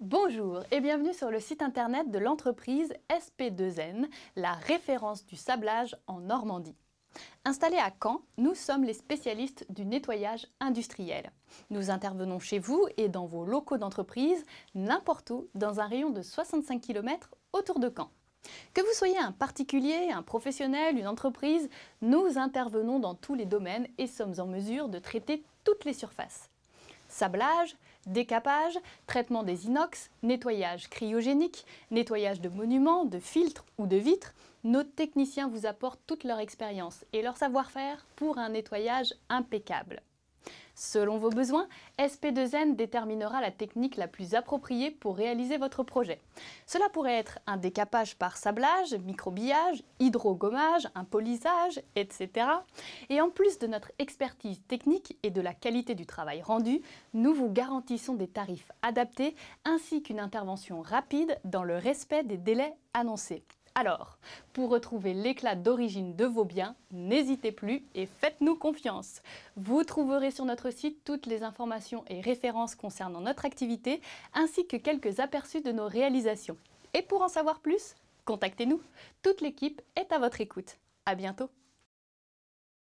Bonjour et bienvenue sur le site internet de l'entreprise SP2N, la référence du sablage en Normandie. Installés à Caen, nous sommes les spécialistes du nettoyage industriel. Nous intervenons chez vous et dans vos locaux d'entreprise, n'importe où, dans un rayon de 65 km autour de Caen. Que vous soyez un particulier, un professionnel, une entreprise, nous intervenons dans tous les domaines et sommes en mesure de traiter toutes les surfaces. Sablage, décapage, traitement des inox, nettoyage cryogénique, nettoyage de monuments, de filtres ou de vitres, nos techniciens vous apportent toute leur expérience et leur savoir-faire pour un nettoyage impeccable. Selon vos besoins, SP2N déterminera la technique la plus appropriée pour réaliser votre projet. Cela pourrait être un décapage par sablage, microbillage, hydrogommage, un polissage, etc. Et en plus de notre expertise technique et de la qualité du travail rendu, nous vous garantissons des tarifs adaptés ainsi qu'une intervention rapide dans le respect des délais annoncés. Alors, pour retrouver l'éclat d'origine de vos biens, n'hésitez plus et faites-nous confiance. Vous trouverez sur notre site toutes les informations et références concernant notre activité, ainsi que quelques aperçus de nos réalisations. Et pour en savoir plus, contactez-nous. Toute l'équipe est à votre écoute. À bientôt.